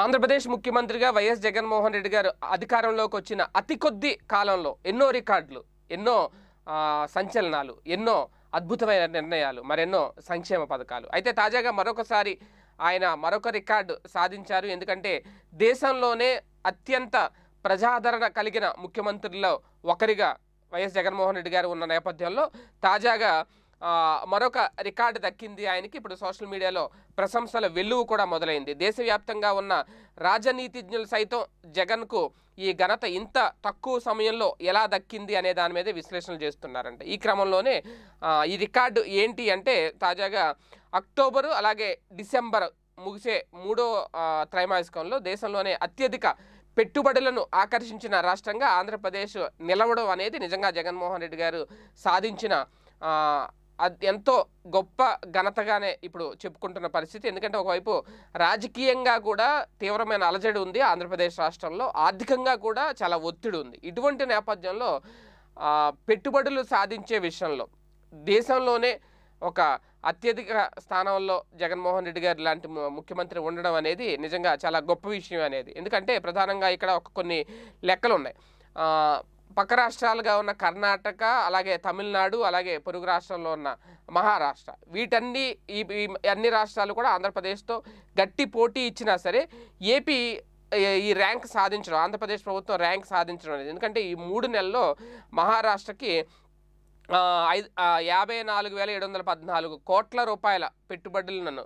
ఆంధ్రప్రదేశ్ ముఖ్యమంత్రిగా వైఎస్ జగన్మోహన్ రెడ్డి గారు అధికారంలోకి వచ్చిన అతి కొద్ది కాలంలో ఎన్నో రికార్డులు ఎన్నో సంచలనాలు ఎన్నో అద్భుతమైన నిర్ణయాలు మరెన్నో సంక్షేమ పథకాలు అయితే తాజాగా మరొకసారి ఆయన మరొక రికార్డు సాధించారు ఎందుకంటే దేశంలోనే అత్యంత ప్రజాదరణ కలిగిన ముఖ్యమంత్రుల్లో ఒకరిగా వైఎస్ జగన్మోహన్ రెడ్డి గారు ఉన్న నేపథ్యంలో తాజాగా మరొక రికార్డు దక్కింది ఆయనకి ఇప్పుడు సోషల్ మీడియాలో ప్రశంసల వెల్లువ కూడా మొదలైంది దేశవ్యాప్తంగా ఉన్న రాజనీతిజ్ఞులు సైతం జగన్కు ఈ ఘనత ఇంత తక్కువ సమయంలో ఎలా దక్కింది అనే దాని మీద విశ్లేషణలు చేస్తున్నారంట ఈ క్రమంలోనే ఈ రికార్డు ఏంటి అంటే తాజాగా అక్టోబరు అలాగే డిసెంబర్ ముగిసే మూడో త్రైమాసికంలో దేశంలోనే అత్యధిక పెట్టుబడులను ఆకర్షించిన రాష్ట్రంగా ఆంధ్రప్రదేశ్ నిలవడం అనేది నిజంగా జగన్మోహన్ రెడ్డి గారు సాధించిన అది ఎంతో గొప్ప ఘనతగానే ఇప్పుడు చెప్పుకుంటున్న పరిస్థితి ఎందుకంటే ఒకవైపు రాజకీయంగా కూడా తీవ్రమైన అలజడి ఉంది ఆంధ్రప్రదేశ్ రాష్ట్రంలో ఆర్థికంగా కూడా చాలా ఒత్తిడి ఉంది ఇటువంటి నేపథ్యంలో పెట్టుబడులు సాధించే విషయంలో దేశంలోనే ఒక అత్యధిక స్థానంలో జగన్మోహన్ రెడ్డి గారు లాంటి ముఖ్యమంత్రి ఉండడం అనేది నిజంగా చాలా గొప్ప విషయం అనేది ఎందుకంటే ప్రధానంగా ఇక్కడ ఒక కొన్ని లెక్కలు ఉన్నాయి పక్క రాష్ట్రాలుగా ఉన్న కర్ణాటక అలాగే తమిళనాడు అలాగే పొరుగు రాష్ట్రంలో ఉన్న మహారాష్ట్ర వీటన్ని ఈ అన్ని రాష్ట్రాలు కూడా ఆంధ్రప్రదేశ్తో గట్టి పోటీ ఇచ్చినా సరే ఏపీ ఈ ర్యాంక్ సాధించడం ఆంధ్రప్రదేశ్ ప్రభుత్వం ర్యాంక్ సాధించడం అనేది ఎందుకంటే ఈ మూడు నెలల్లో మహారాష్ట్రకి ఐదు యాభై నాలుగు వేల ఏడు వందల పద్నాలుగు కోట్ల రూపాయల పెట్టుబడులను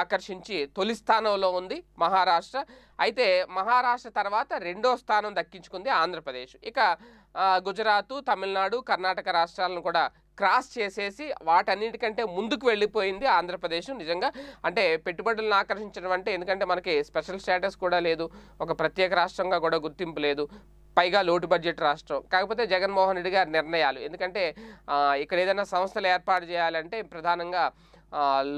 ఆకర్షించి తొలి స్థానంలో ఉంది మహారాష్ట్ర అయితే మహారాష్ట్ర తర్వాత రెండో స్థానం దక్కించుకుంది ఆంధ్రప్రదేశ్ ఇక గుజరాత్ తమిళనాడు కర్ణాటక రాష్ట్రాలను కూడా క్రాస్ చేసేసి వాటన్నిటికంటే ముందుకు వెళ్ళిపోయింది ఆంధ్రప్రదేశ్ నిజంగా అంటే పెట్టుబడులను ఆకర్షించడం అంటే ఎందుకంటే మనకి స్పెషల్ స్టేటస్ కూడా లేదు ఒక ప్రత్యేక రాష్ట్రంగా కూడా గుర్తింపు లేదు పైగా లోటు బడ్జెట్ రాష్ట్రం కాకపోతే జగన్మోహన్ రెడ్డి గారి నిర్ణయాలు ఎందుకంటే ఇక్కడ ఏదైనా సంస్థలు ఏర్పాటు చేయాలంటే ప్రధానంగా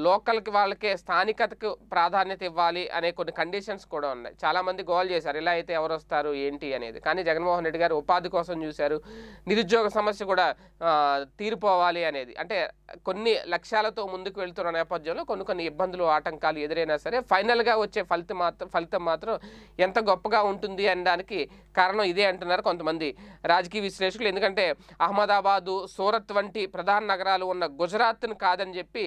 లోకల్కి వాళ్ళకే స్థానికతకు ప్రాధాన్యత ఇవ్వాలి అనే కొన్ని కండిషన్స్ కూడా ఉన్నాయి చాలామంది గోల్ చేశారు ఇలా అయితే ఎవరు వస్తారు ఏంటి అనేది కానీ జగన్మోహన్ రెడ్డి గారు ఉపాధి కోసం చూశారు నిరుద్యోగ సమస్య కూడా తీరిపోవాలి అనేది అంటే కొన్ని లక్ష్యాలతో ముందుకు వెళ్తున్న నేపథ్యంలో కొన్ని కొన్ని ఇబ్బందులు ఆటంకాలు ఎదురైనా సరే ఫైనల్గా వచ్చే ఫలితం మాత్రం ఫలితం మాత్రం ఎంత గొప్పగా ఉంటుంది అనడానికి కారణం ఇదే అంటున్నారు కొంతమంది రాజకీయ విశ్లేషకులు ఎందుకంటే అహ్మదాబాదు సూరత్ వంటి ప్రధాన నగరాలు ఉన్న గుజరాత్ను కాదని చెప్పి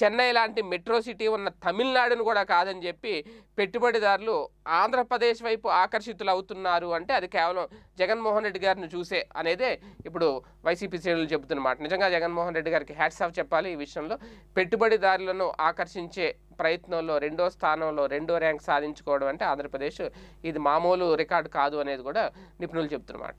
చెన్నై లాంటి మెట్రో సిటీ ఉన్న తమిళనాడును కూడా కాదని చెప్పి పెట్టుబడిదారులు ఆంధ్రప్రదేశ్ వైపు ఆకర్షితులు అవుతున్నారు అంటే అది కేవలం జగన్మోహన్ రెడ్డి గారిని చూసే అనేది ఇప్పుడు వైసీపీ శ్రేణులు చెబుతున్నమాట నిజంగా జగన్మోహన్ రెడ్డి గారికి హ్యాట్స్ ఆఫ్ చెప్పాలి ఈ విషయంలో పెట్టుబడిదారులను ఆకర్షించే ప్రయత్నంలో రెండో స్థానంలో రెండో ర్యాంక్ సాధించుకోవడం అంటే ఆంధ్రప్రదేశ్ ఇది మామూలు రికార్డు కాదు అనేది కూడా నిపుణులు చెబుతున్నమాట